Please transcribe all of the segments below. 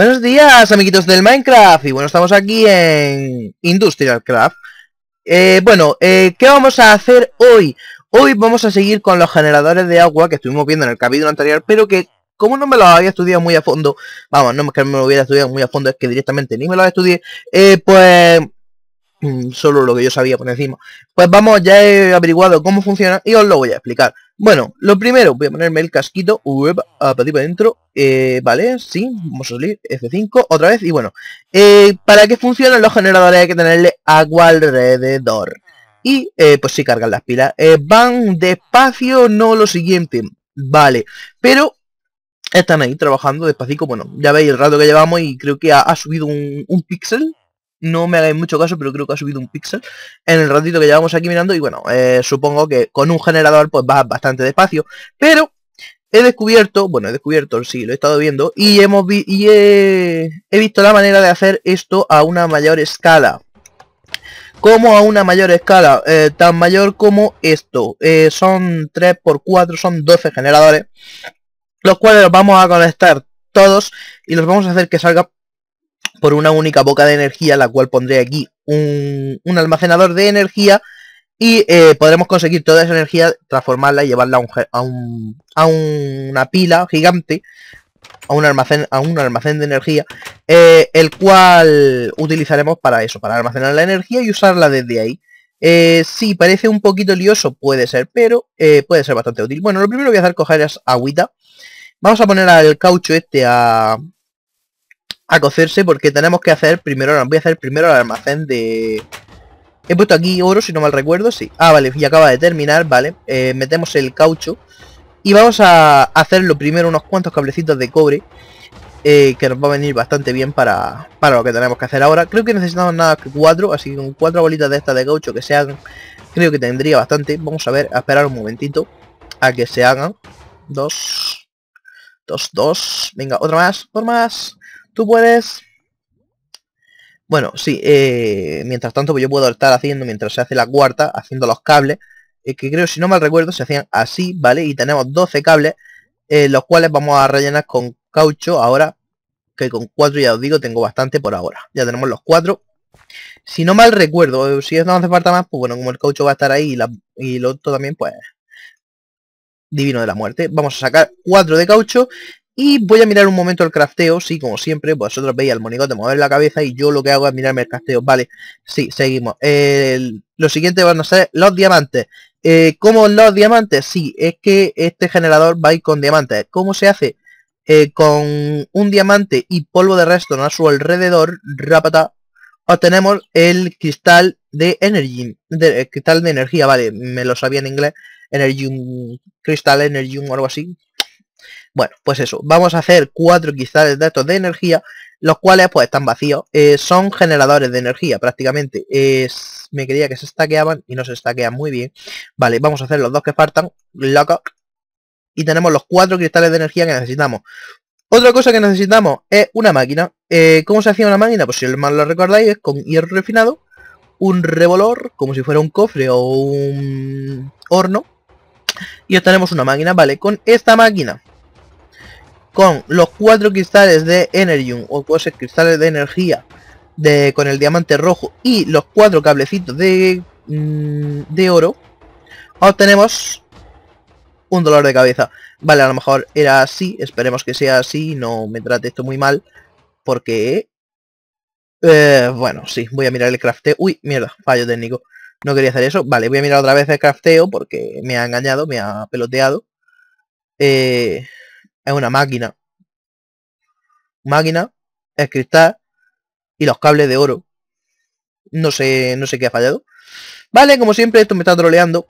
Buenos días, amiguitos del Minecraft. Y bueno, estamos aquí en Industrial Craft. Eh, bueno, eh, ¿qué vamos a hacer hoy? Hoy vamos a seguir con los generadores de agua que estuvimos viendo en el capítulo anterior, pero que como no me los había estudiado muy a fondo, vamos, no es que me lo hubiera estudiado muy a fondo, es que directamente ni me los estudié, eh, pues mm, solo lo que yo sabía por encima. Pues vamos, ya he averiguado cómo funciona y os lo voy a explicar. Bueno, lo primero, voy a ponerme el casquito web a para adentro. Eh, vale, sí, vamos a salir F5 otra vez. Y bueno, eh, para que funcionen los generadores hay que tenerle agua alrededor. Y eh, pues si cargan las pilas. van despacio, no lo siguiente. Vale, pero están ahí trabajando despacito. Bueno, ya veis el rato que llevamos y creo que ha, subido un, un píxel no me hagáis mucho caso, pero creo que ha subido un píxel en el ratito que llevamos aquí mirando. Y bueno, eh, supongo que con un generador pues va bastante despacio. Pero he descubierto, bueno, he descubierto, sí, lo he estado viendo. Y, hemos he, visto la manera de hacer esto a una mayor escala como a una mayor escala, eh, tan mayor como esto. Eh, son 3x4, son 12 generadores, los cuales los vamos a conectar todos y los vamos a hacer que salga por una única boca de energía, la cual pondré aquí un, almacenador de energía y eh, podremos conseguir toda esa energía, transformarla y llevarla a, una pila gigante, a un almacén, a un almacén de energía, eh, el cual utilizaremos para eso, para almacenar la energía y usarla desde ahí. Eh, sí, parece un poquito lioso, puede ser, pero puede ser bastante útil. Bueno, lo primero que voy a hacer coger es agüita. Vamos a poner al caucho este a, a cocerse porque tenemos que hacer primero, voy a hacer primero el almacén de... He puesto aquí oro, si no mal recuerdo, sí. Ah, vale, y acaba de terminar, vale. Eh, metemos el caucho. Y vamos a hacer lo primero unos cuantos cablecitos de cobre. Eh, que nos va a venir bastante bien para, para lo que tenemos que hacer ahora. Creo que necesitamos nada que cuatro, así que con cuatro bolitas de estas de caucho que se hagan, creo que tendría bastante. Vamos a ver, a esperar un momentito a que se hagan. Dos, dos, dos. Venga, otra más, por más. Tú puedes... Bueno, sí, eh, mientras tanto pues yo puedo estar haciendo, mientras se hace la cuarta, haciendo los cables, eh, que creo, si no mal recuerdo, se hacían así, ¿vale? Y tenemos 12 cables, en eh, los cuales vamos a rellenar con caucho ahora, que con cuatro ya os digo, tengo bastante por ahora. Ya tenemos los cuatro Si no mal recuerdo, si no hace falta más, pues bueno, como el caucho va a estar ahí y, la, y lo otro también, pues divino de la muerte. Vamos a sacar cuatro de caucho y voy a mirar un momento el crafteo, sí, como siempre, vosotros veis al monigote mover la cabeza y yo lo que hago es mirarme el crafteo. Vale, sí, seguimos. lo siguiente van a ser los diamantes. Eh, ¿Cómo los diamantes? Sí, es que este generador va a con diamantes. ¿Cómo se hace? Eh, con un diamante y polvo de resto a su alrededor, rápata, obtenemos el cristal de energy, eh, cristal de energía, vale, me lo sabía en inglés, energy, cristal energy o algo así, bueno, pues eso, vamos a hacer cuatro cristales de estos de energía, los cuales pues están vacíos, eh, son generadores de energía prácticamente. me creía que se estaqueaban y no se stackean muy bien. Vale, vamos a hacer los dos que faltan, loca Y tenemos los cuatro cristales de energía que necesitamos. Otra cosa que necesitamos es una máquina. Eh, ¿Cómo se hacía una máquina? Pues si mal lo recordáis, es con hierro refinado, un revolor, como si fuera un cofre o un horno. Y tenemos una máquina, ¿vale? Con esta máquina con los cuatro cristales de Energium o ser cristales de energía de, con el diamante rojo y los cuatro cablecitos de, mm, de oro, obtenemos un dolor de cabeza. Vale, a lo mejor era así, esperemos que sea así, no me trate esto muy mal, porque... Eh, bueno, sí, voy a mirar el crafteo. Uy, mierda, fallo técnico. No quería hacer eso. Vale, voy a mirar otra vez el crafteo porque me ha engañado, me ha peloteado. Eh, es una máquina. Máquina, Es cristal y los cables de oro. No sé, no sé qué ha fallado. Vale, como siempre, esto me está troleando.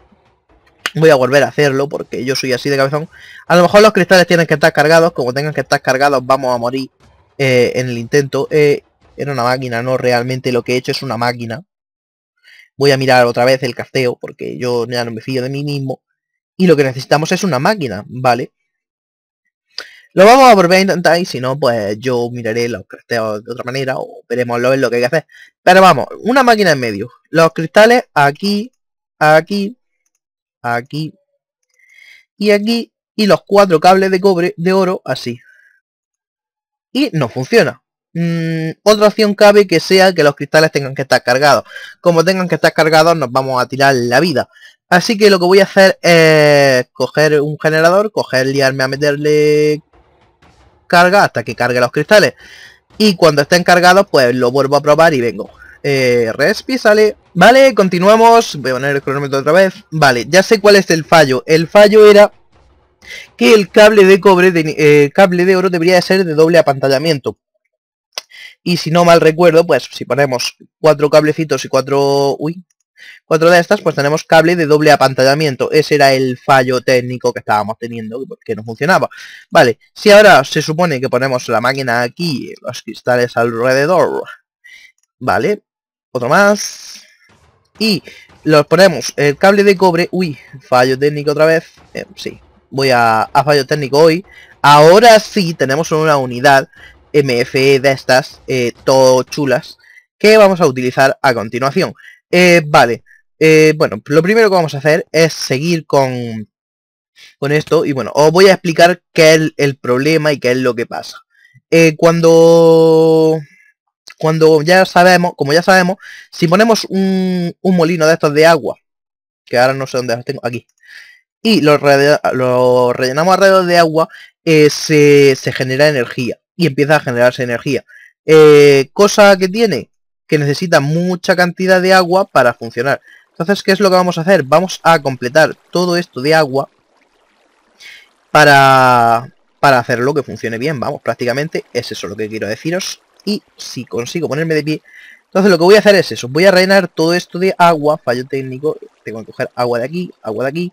Voy a volver a hacerlo porque yo soy así de cabezón. A lo mejor los cristales tienen que estar cargados. Como tengan que estar cargados, vamos a morir eh, en el intento. En eh, una máquina, no realmente lo que he hecho es una máquina. Voy a mirar otra vez el casteo porque yo ya no me fío de mí mismo. Y lo que necesitamos es una máquina, ¿vale? Lo vamos a volver a intentar y si no, pues yo miraré los cristales de otra manera o veremos lo, lo que hay que hacer. Pero vamos, una máquina en medio. Los cristales aquí, aquí, aquí y aquí. Y los cuatro cables de cobre, de oro, así. Y no funciona. Mm, otra opción cabe que sea que los cristales tengan que estar cargados. Como tengan que estar cargados nos vamos a tirar la vida. Así que lo que voy a hacer es coger un generador, coger, liarme a meterle carga hasta que cargue los cristales. Y cuando estén cargados, pues lo vuelvo a probar y vengo. Eh, respi sale. Vale, continuamos. Voy a poner el cronómetro otra vez. Vale, ya sé cuál es el fallo. El fallo era que el cable de cobre, de, eh, cable de oro debería ser de doble apantallamiento. Y si no mal recuerdo, pues si ponemos cuatro cablecitos y cuatro... Uy, Cuatro de estas, pues tenemos cable de doble apantallamiento. Ese era el fallo técnico que estábamos teniendo, que no funcionaba. Vale, si ahora se supone que ponemos la máquina aquí, los cristales alrededor, vale, otro más. Y los ponemos el cable de cobre, uy, fallo técnico otra vez, eh, sí, voy a, fallo técnico hoy. Ahora sí tenemos una unidad MFE de estas, eh, todo chulas, que vamos a utilizar a continuación. Eh, vale, eh, bueno, lo primero que vamos a hacer es seguir con, con esto y bueno, os voy a explicar qué es el, problema y qué es lo que pasa. Eh, cuando cuando ya sabemos, como ya sabemos, si ponemos un, un, molino de estos de agua, que ahora no sé dónde lo tengo, aquí, y lo, rellenamos alrededor de agua, se, genera energía y empieza a generarse energía. cosa que tiene que necesita mucha cantidad de agua para funcionar. Entonces, ¿qué es lo que vamos a hacer? Vamos a completar todo esto de agua para, para hacerlo que funcione bien. Vamos, prácticamente es eso lo que quiero deciros. Y si consigo ponerme de pie... Entonces lo que voy a hacer es eso, voy a rellenar todo esto de agua, fallo técnico, tengo que coger agua de aquí, agua de aquí,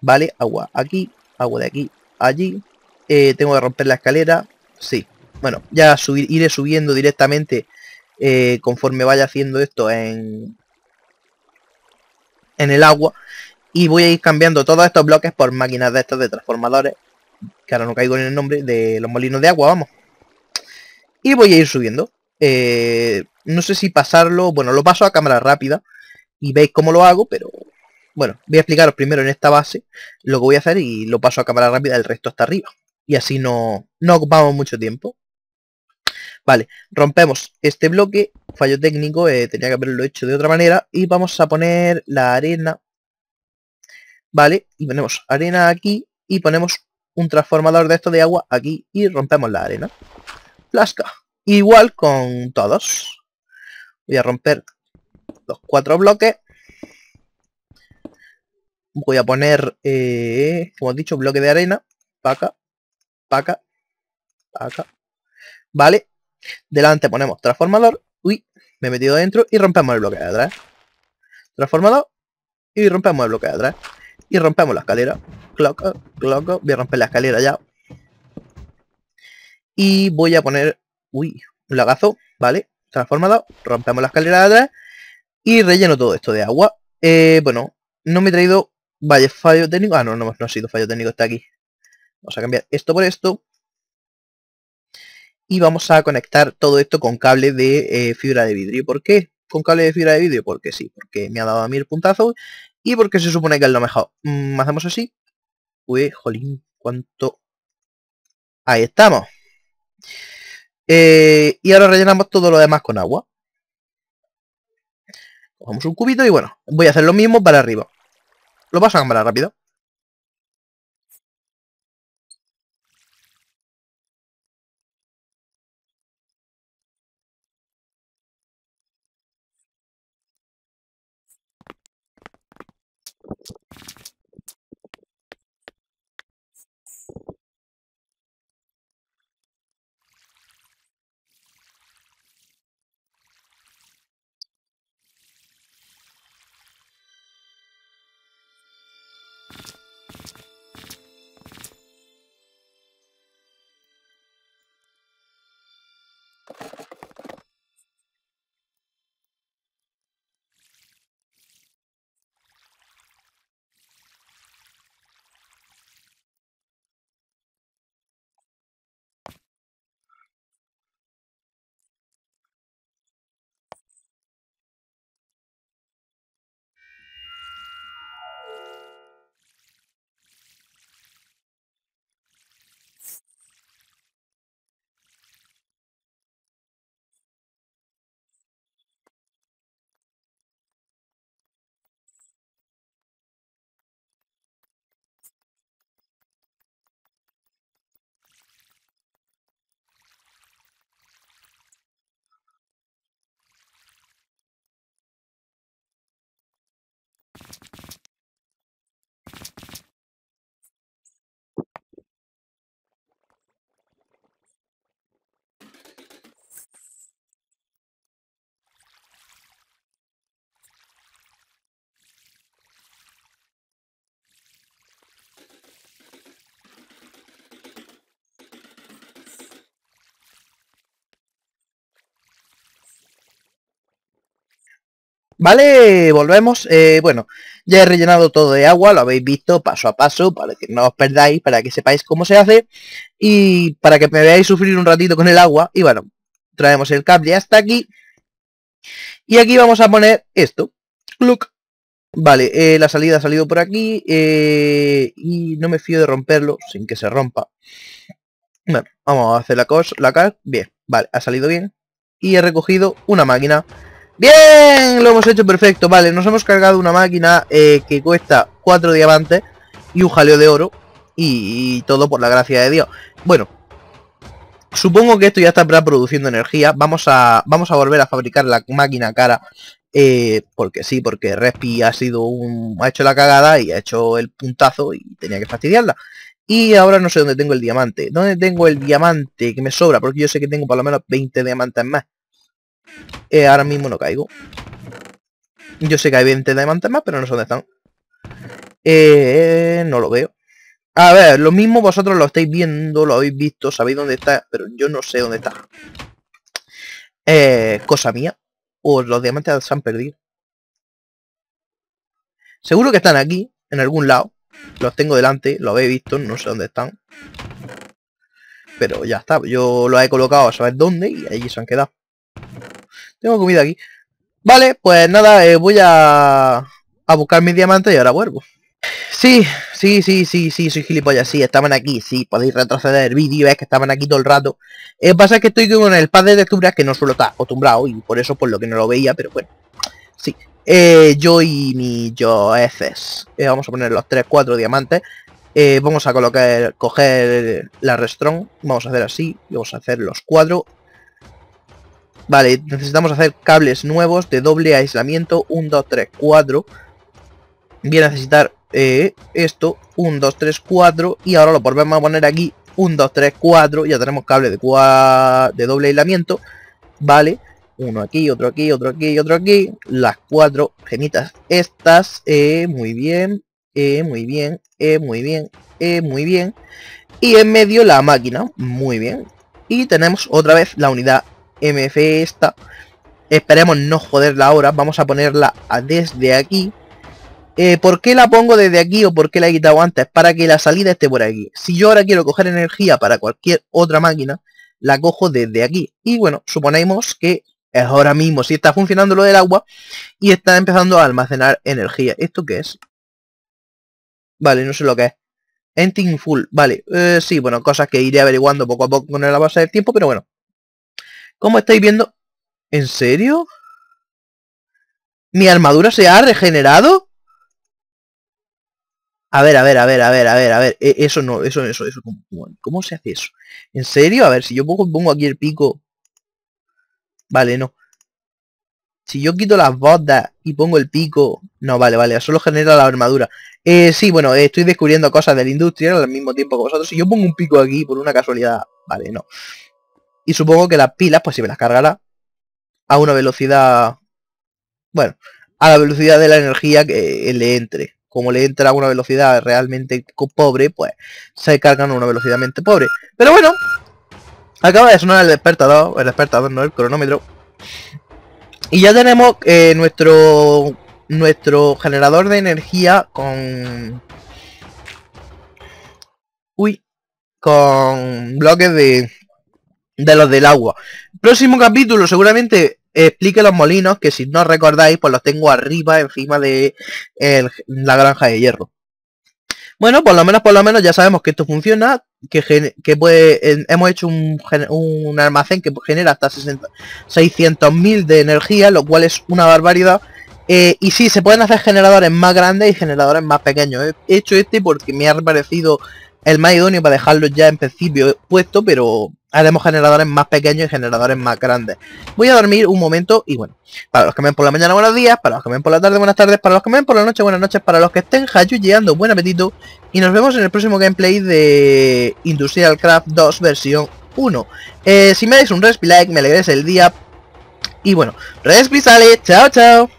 vale, agua aquí, agua de aquí, allí, eh, tengo que romper la escalera, sí, bueno, ya subir, iré subiendo directamente eh, conforme vaya haciendo esto en, en el agua. Y voy a ir cambiando todos estos bloques por máquinas de estos de transformadores. Que ahora no caigo en el nombre de los molinos de agua, vamos. Y voy a ir subiendo. Eh, no sé si pasarlo. Bueno, lo paso a cámara rápida. Y veis cómo lo hago, pero. Bueno, voy a explicaros primero en esta base lo que voy a hacer y lo paso a cámara rápida, el resto hasta arriba. Y así no, no ocupamos mucho tiempo. Vale, rompemos este bloque, fallo técnico, eh, tenía que haberlo hecho de otra manera. Y vamos a poner la arena, ¿vale? Y ponemos arena aquí y ponemos un transformador de esto de agua aquí y rompemos la arena. Plasca. Igual con todos. Voy a romper los cuatro bloques. Voy a poner, eh, como he dicho, bloque de arena. Paca, paca, paca. Vale, Delante ponemos transformador. Uy, me he metido dentro y rompemos el bloque de atrás. Transformador. Y rompemos el bloque de atrás. Y rompemos la escalera. Cloco, cloco. Voy a romper la escalera ya. Y voy a poner... Uy, un lagazo. Vale. Transformador. Rompemos la escalera de atrás. Y relleno todo esto de agua. Eh, bueno, no me he traído... Vaya, fallo técnico. Ah, no, no, no ha sido fallo técnico. Está aquí. Vamos a cambiar esto por esto y vamos a conectar todo esto con cable de eh, fibra de vidrio. ¿Por qué? Con cable de fibra de vidrio, porque sí, porque me ha dado a mí el puntazo y porque se supone que es lo mejor. Mm, hacemos así. Uy, jolín, cuánto... Ahí estamos. Eh, y ahora rellenamos todo lo demás con agua. Cogemos un cubito y bueno, voy a hacer lo mismo para arriba. Lo a cámara rápido. you Vale, volvemos. Eh, bueno, ya he rellenado todo de agua, lo habéis visto paso a paso, para que no os perdáis, para que sepáis cómo se hace y para que me veáis sufrir un ratito con el agua. Y bueno, traemos el cable hasta aquí. Y aquí vamos a poner esto. Look. Vale, eh, la salida ha salido por aquí eh, y no me fío de romperlo sin que se rompa. Bueno, vamos a hacer la cosa, la Bien, vale, ha salido bien. Y he recogido una máquina Bien, lo hemos hecho perfecto. Vale, nos hemos cargado una máquina eh, que cuesta 4 diamantes y un jaleo de oro. Y, todo por la gracia de Dios. Bueno, supongo que esto ya está produciendo energía. Vamos a, vamos a volver a fabricar la máquina cara. Eh, porque sí, porque Respi ha sido un, ha hecho la cagada y ha hecho el puntazo y tenía que fastidiarla. Y ahora no sé dónde tengo el diamante. ¿Dónde tengo el diamante que me sobra? Porque yo sé que tengo por lo menos 20 diamantes más. Eh, ahora mismo no caigo. Yo sé que hay 20 diamantes más, pero no sé dónde están. Eh, no lo veo. A ver, lo mismo vosotros lo estáis viendo, lo habéis visto, sabéis dónde está, pero yo no sé dónde está. Eh, cosa mía. O los diamantes se han perdido. Seguro que están aquí, en algún lado. Los tengo delante, lo habéis visto, no sé dónde están. Pero ya está, yo los he colocado a saber dónde y allí se han quedado. Tengo comida aquí. Vale, pues nada, eh, voy a, buscar mis diamantes y ahora vuelvo. Sí, sí, sí, sí, sí, soy gilipollas, sí, estaban aquí, sí, podéis retroceder el vídeo, es que estaban aquí todo el rato. Lo eh, pasa que estoy con el padre de lecturas que no suelo estar acostumbrado y por eso por lo que no lo veía, pero bueno, sí. Eh, yo y mi yo heces. vamos a poner los 3, 4 diamantes. vamos a colocar, coger la restrón, vamos a hacer así, vamos a hacer los 4 Vale, necesitamos hacer cables nuevos de doble aislamiento. 1, 2, 3, 4. Voy a necesitar eh, esto. 1, 2, 3, 4. Y ahora lo volvemos a poner aquí. 1, 2, 3, 4. Ya tenemos cable de, de doble aislamiento. Vale. Uno aquí, otro aquí, otro aquí, otro aquí. Las cuatro gemitas estas. Eh, muy bien. Eh, muy bien. Eh, muy bien. Eh, muy bien. Y en medio la máquina. Muy bien. Y tenemos otra vez la unidad MF esta. Esperemos no joderla ahora. Vamos a ponerla desde aquí. Eh, ¿Por qué la pongo desde aquí o por qué la he quitado antes? Para que la salida esté por aquí. Si yo ahora quiero coger energía para cualquier otra máquina, la cojo desde aquí. Y bueno, suponemos que es ahora mismo si está funcionando lo del agua y está empezando a almacenar energía. ¿Esto qué es? Vale, no sé lo que es. Ending full, vale. Eh, sí, bueno, cosas que iré averiguando poco a poco con la base del tiempo, pero bueno. ¿Cómo estáis viendo... ¿En serio? ¿Mi armadura se ha regenerado? A ver, a ver, a ver, a ver, a ver, a ver. E, eso no, eso, eso, eso. ¿Cómo, se hace eso? ¿En serio? A ver, si yo pongo, aquí el pico... Vale, no. Si yo quito las botas y pongo el pico... No, vale, vale, solo genera la armadura. Eh, sí, bueno, eh, estoy descubriendo cosas de la industria al mismo tiempo que vosotros. Si yo pongo un pico aquí por una casualidad... Vale, no. Y supongo que las pilas, pues si me las cargará a una velocidad... Bueno, a la velocidad de la energía que le entre. Como le entra a una velocidad realmente pobre, pues se cargan a una velocidad pobre. Pero bueno, acaba de sonar el despertador, el despertador, no el cronómetro. Y ya tenemos eh, nuestro nuestro generador de energía con... Uy, con bloques de de los del agua. Próximo capítulo, seguramente explique los molinos, que si no recordáis, pues los tengo arriba, encima de la granja de hierro. Bueno, por lo menos, por lo menos ya sabemos que esto funciona, que, que puede... hemos hecho un, un, almacén que genera hasta 600.000 de energía, lo cual es una barbaridad. Eh, y sí, se pueden hacer generadores más grandes y generadores más pequeños. He hecho este porque me ha parecido el más idóneo para dejarlo ya en principio puesto, pero haremos generadores más pequeños y generadores más grandes. Voy a dormir un momento y bueno, para los que me ven por la mañana, buenos días, para los que me ven por la tarde, buenas tardes, para los que me ven por la noche, buenas noches, para los que estén llegando, buen apetito y nos vemos en el próximo gameplay de Industrial Craft 2 versión 1. Eh, si me dais un respi like, me alegres el día y bueno, respi sale, chao chao.